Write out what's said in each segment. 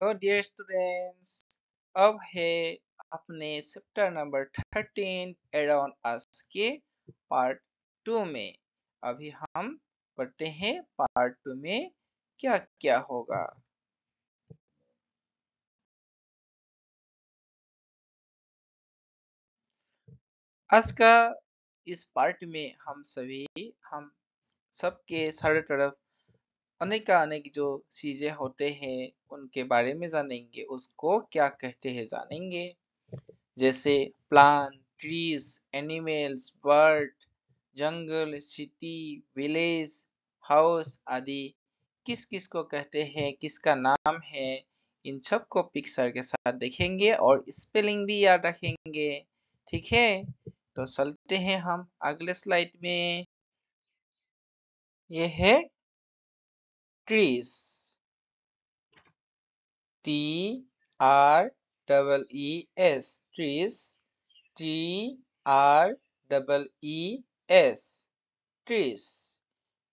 तो dear students अब है अपने chapter number thirteen on us के पार्ट टू में अभी हम पढ़ते हैं पार्ट टू में क्या क्या होगा आज का इस पार्ट में हम सभी हम सबके सारे तरफ अनेक अनेक जो चीजें होते हैं उनके बारे में जानेंगे उसको क्या कहते हैं जानेंगे जैसे plant trees animals bird jungle city village house आदि किस किस को कहते हैं किसका नाम है इन सब को पिक्चर के साथ देखेंगे और स्पेलिंग भी याद रखेंगे ठीक है तो चलते हैं हम अगले स्लाइड में यह है trees t r double e s trees t r double e s trees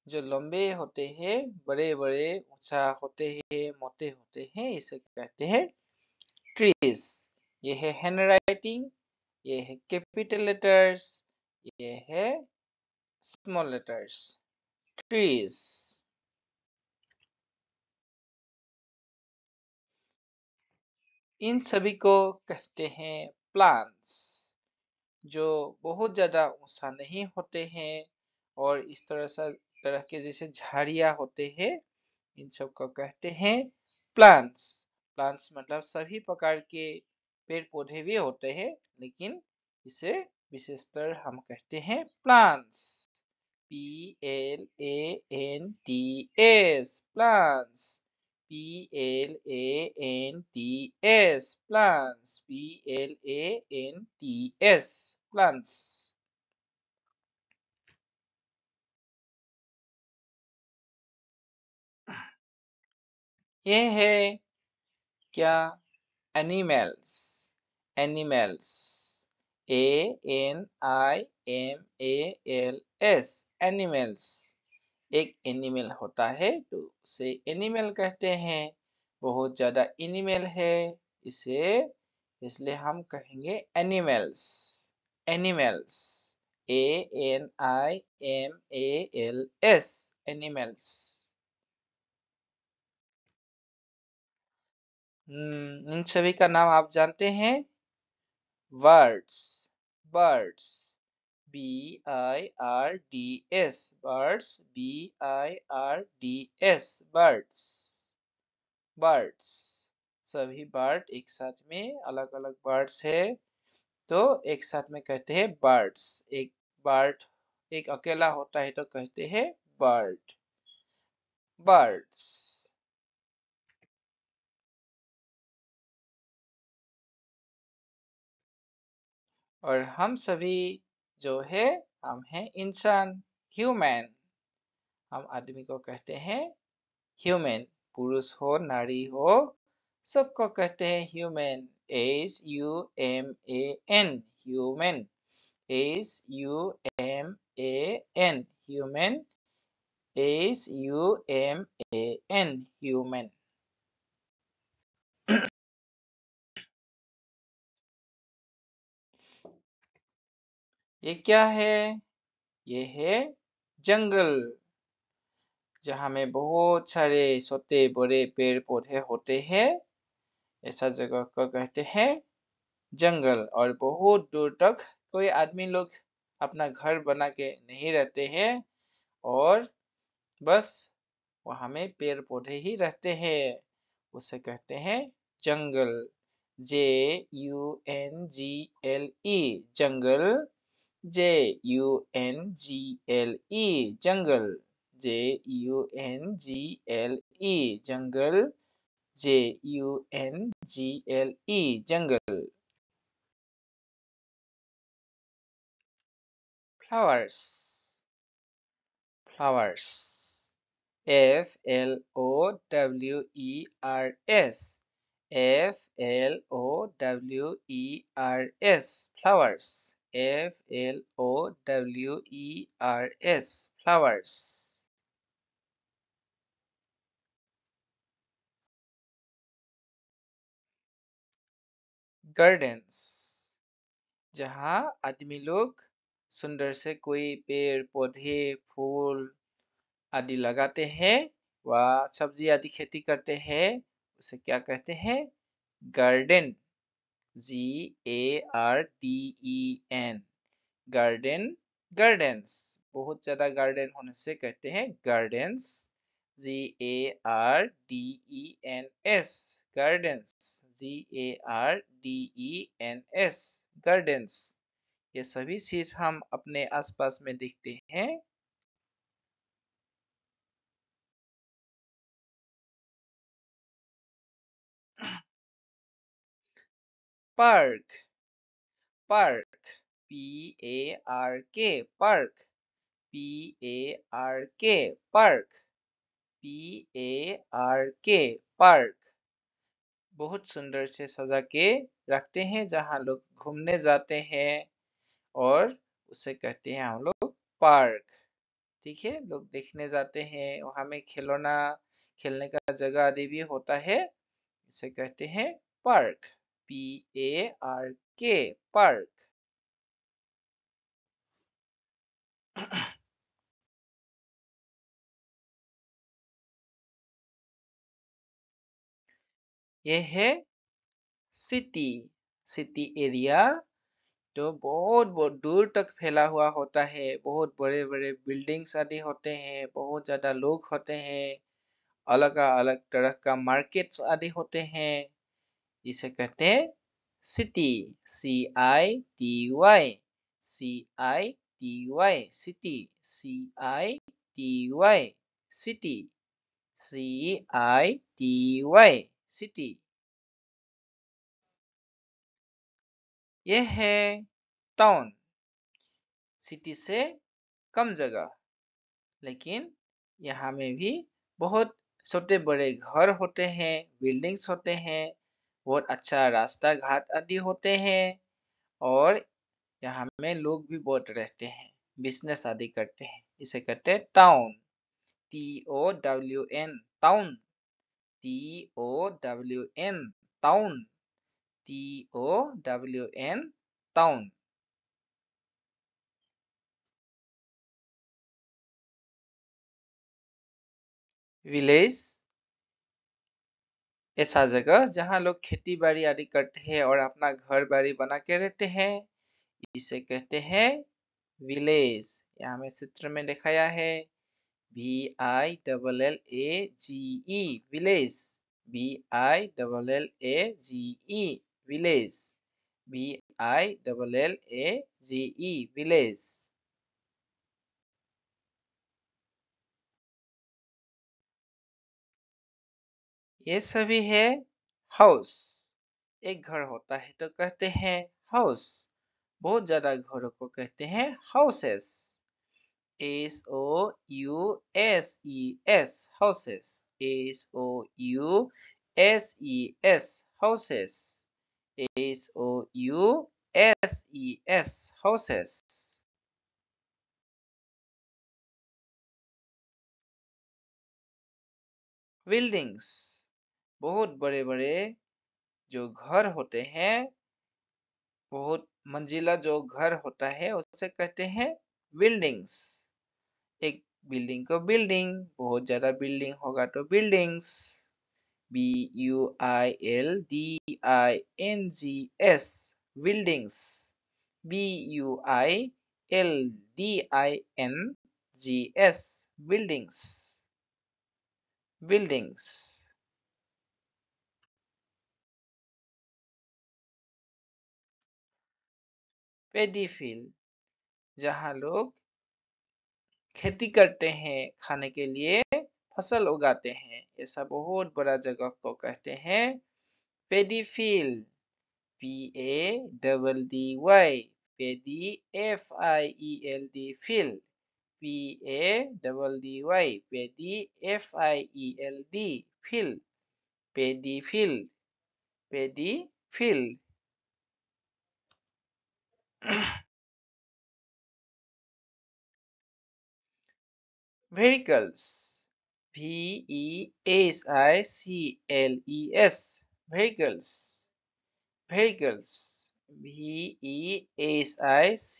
जो लंबे होते हैं बड़े बड़े ऊंचा होते हैं मोटे होते हैं इसे कहते हैं ट्रीज ये है हैंड राइटिंग ये है कैपिटल लेटर्स ये है स्मॉल लेटर्स ट्रीज इन सभी को कहते हैं प्लांट्स जो बहुत ज़्यादा ऊंचा नहीं होते हैं और इस तरह से तरह के जैसे झाड़िया होते हैं इन सब को कहते हैं प्लांट्स प्लांट्स मतलब सभी प्रकार के पेड़ पौधे भी होते हैं लेकिन इसे विशेषतर हम कहते हैं plants P L A N T S plants P-L-A-N-T-S, plants, P-L-A-N-T-S, plants. ये है क्या animals a n i m a l s animals एक एनिमल होता है तो उसे एनिमल कहते हैं बहुत ज्यादा एनिमल है इसे इसलिए हम कहेंगे animals animals A N I M A L S animals hmm, इन सभी का नाम आप जानते हैं words birds B I R D S birds birds सभी बर्ड एक साथ में अलग अलग बर्ड्स है तो एक साथ में कहते हैं बर्ड्स एक बर्ड एक अकेला होता है तो कहते हैं बर्ड बर्ड्स और हम सभी जो है हम हैं इंसान ह्यूमैन हम आदमी को कहते हैं ह्यूमन पुरुष हो नारी हो सबको कहते हैं human S U M A N human S U M A N human S U M A N human ये क्या है ये है जंगल जहां में बहुत सारे छोटे बड़े पेड़ पौधे होते हैं ऐसा जगह को कहते हैं जंगल और बहुत दूर तक कोई आदमी लोग अपना घर बना के नहीं रहते हैं और बस वहां में पेड़ पौधे ही रहते हैं उसे कहते हैं jungle J U N G L E jungle J U N G L E jungle J U N G L E jungle J U N G L E jungle flowers flowers F L O W E R S F L O W E R S flowers F L O W E R S flowers gardens जहाँ आदमी लोग सुंदर से कोई पेड़ पौधे फूल आदि लगाते हैं व सब्जी आदि खेती करते हैं उसे क्या कहते हैं garden G A R D E N garden gardens बहुत ज्यादा गार्डन होने से कहते हैं gardens G A R D E N S gardens G A R D E N S gardens ये सभी चीज हम अपने आसपास में देखते हैं park park p a r k park p a r k park p a r k park बहुत सुंदर से सजा के रखते हैं जहां लोग घूमने जाते हैं और उसे कहते हैं हम लोग पार्क ठीक है लोग देखने जाते हैं वहां में खिलौना खेलने का जगह आदि भी होता है इसे कहते हैं park P A R K park ये है सिटी सिटी एरिया तो बहुत बहुत दूर तक फैला हुआ होता है बहुत बड़े बड़े बिल्डिंग्स आदि होते हैं बहुत ज़्यादा लोग होते हैं अलग अलग तरह का मार्केट्स आदि होते हैं इसे कहते हैं city C I T Y C I T Y city C I T Y city C I T Y city यह है टाउन सिटी से कम जगह लेकिन यहाँ में भी बहुत छोटे बड़े घर होते हैं बिल्डिंग्स होते हैं बहुत अच्छा रास्ता घाट आदि होते हैं और यहाँ में लोग भी बहुत रहते हैं बिजनेस आदि करते हैं इसे कहते हैं town T O W N town T O W N town T O W N town village ऐसा जगह जहाँ लोग खेती बाड़ी आदि करते हैं और अपना घर बाड़ी बना के रहते हैं इसे कहते हैं विलेज यहाँ में चित्र में दिखाया है V I double L A G E village V I double L A G E village V I double L A G E village ये सभी है हाउस एक घर होता है तो कहते हैं हाउस बहुत ज्यादा घरों को कहते हैं houses S O U S E S houses S O U S E S houses S O U S E S houses buildings बहुत बड़े-बड़े जो घर होते हैं बहुत मंजिला जो घर होता है उसे कहते हैं बिल्डिंग्स एक बिल्डिंग को बिल्डिंग बहुत ज्यादा बिल्डिंग होगा तो buildings B U I L D I N G S buildings B U I L D I N G S buildings buildings paddy field जहां लोग खेती करते हैं खाने के लिए फसल उगाते हैं ऐसा बहुत बड़ा जगह को कहते हैं paddy field P A double D Y paddy F I E L D field P A double D Y paddy F I E L D field paddy field paddy field vehicles v e s i c l e s vehicles vehicles v e s i c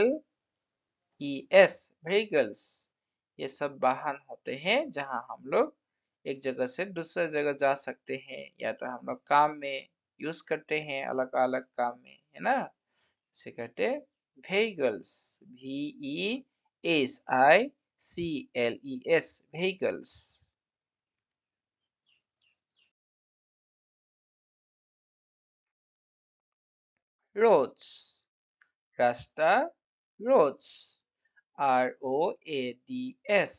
l E S vehicles ये सब वाहन होते हैं जहां हम लोग एक जगह से दूसरे जगह जा सकते हैं या तो हम लोग काम में यूज करते हैं अलग अलग काम में है ना সেক্ষেত্রে vehicles V S I C L E S vehicles roads রাস্তা roads R o a d s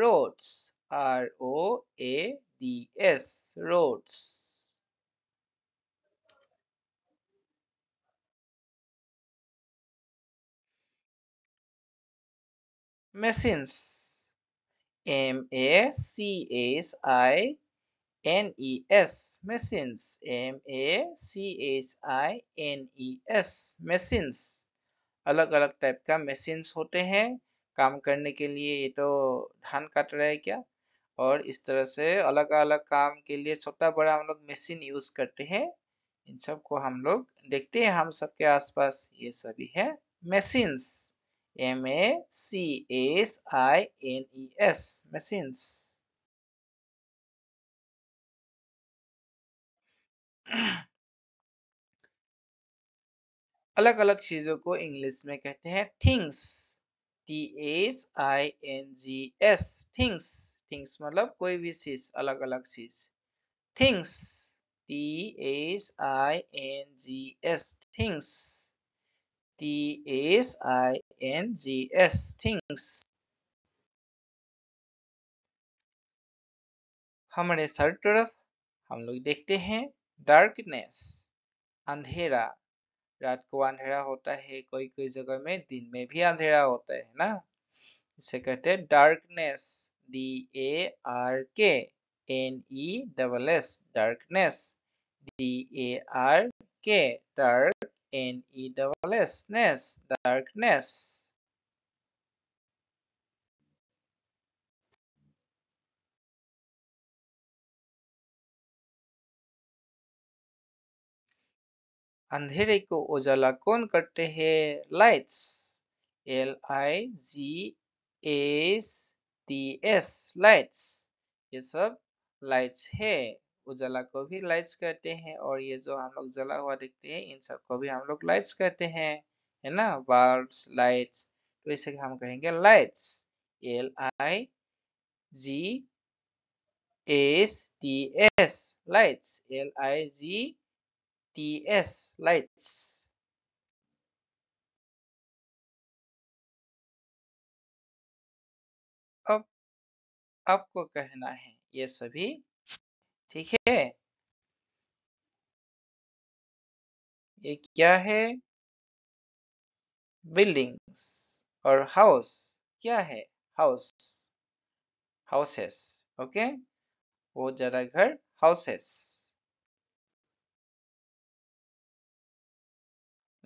roads R o a d s roads machines M A e C H I N E S machines M A e C H I N E S machines अलग अलग type का machines होते हैं काम करने के लिए ये तो धान काट रहा है क्या और इस तरह से अलग अलग काम के लिए छोटा बड़ा हम लोग मशीन यूज करते हैं इन सब को हम लोग देखते हैं हम सबके आसपास ये सभी है machines M A C S I N E S machines. अलग अलग चीजों को इंग्लिश में कहते हैं things T S I N G S things things मतलब कोई भी चीज अलग अलग चीज things T S I N G S things T e S I N G S things हमारे सर तरफ हम लोग देखते हैं डार्कनेस अंधेरा रात को अंधेरा होता है कोई कोई जगह में दिन में भी अंधेरा होता है ना इसे कहते हैं darkness D A R K N E double S darkness D A R K dark N E double S ness darkness. अंधेरे को उजाला कौन करते हैं lights L I G S T S lights ये सब लाइट्स है उजाला को भी लाइट्स कहते हैं और ये जो हम लोग जला हुआ देखते हैं इन सब को भी हम लोग लाइट्स कहते हैं है ना बल्ब लाइट्स तो इसे हम कहेंगे lights L I G S T S lights L I G T S lights अब आपको कहना है ये सभी ठीक है ये क्या है बिल्डिंग्स और हाउस क्या है हाउस हाउसेस ओके वो जरा घर हाउसेस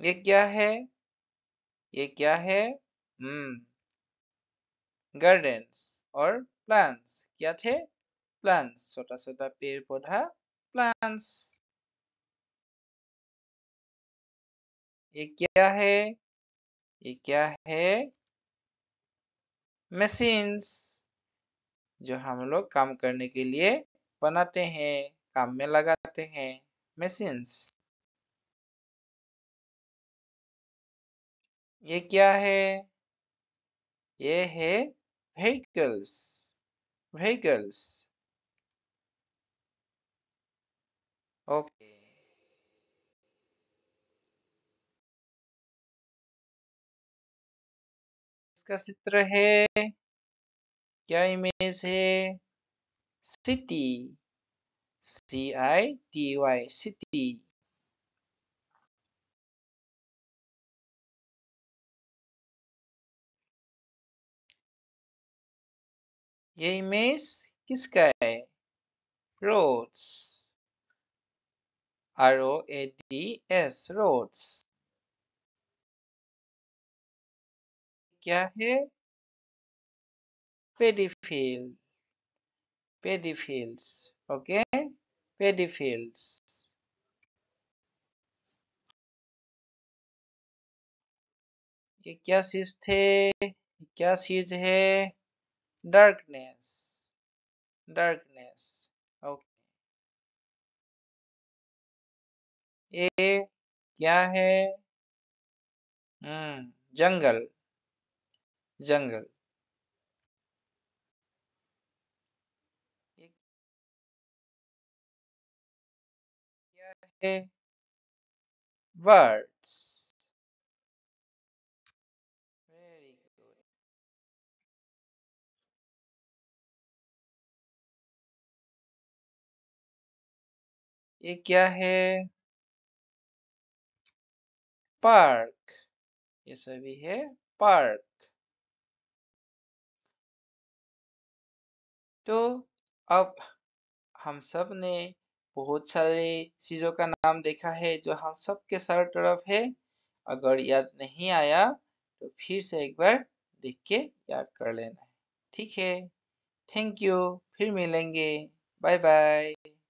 ये क्या है ये क्या है हम्म hmm. गार्डन्स और प्लांट्स क्या थे प्लांट्स छोटा छोटा पेड़ पौधा प्लांट्स ये क्या है ये क्या है मशीन्स जो हम लोग काम करने के लिए बनाते हैं काम में लगाते हैं मशीन्स ये क्या है ये है व्हीकल्स व्हीकल्स okay इसका चित्र है क्या इमेज है city C I T Y city ये इमेज किसका है रोड्स R-O-A-D-S roads क्या है पेडीफील्ड पेडीफील्ड्स ओके पेडीफील्ड्स ये क्या चीज थे क्या चीज है डार्कनेस डार्कनेस ए क्या है हम्म जंगल जंगल क्या है वर्ड्स ये क्या है पार्क ये सभी है पार्क तो अब हम सब ने बहुत सारे चीजों का नाम देखा है जो हम सब के सर तरफ है अगर याद नहीं आया तो फिर से एक बार देख के याद कर लेना है ठीक है थैंक यू फिर मिलेंगे बाय बाय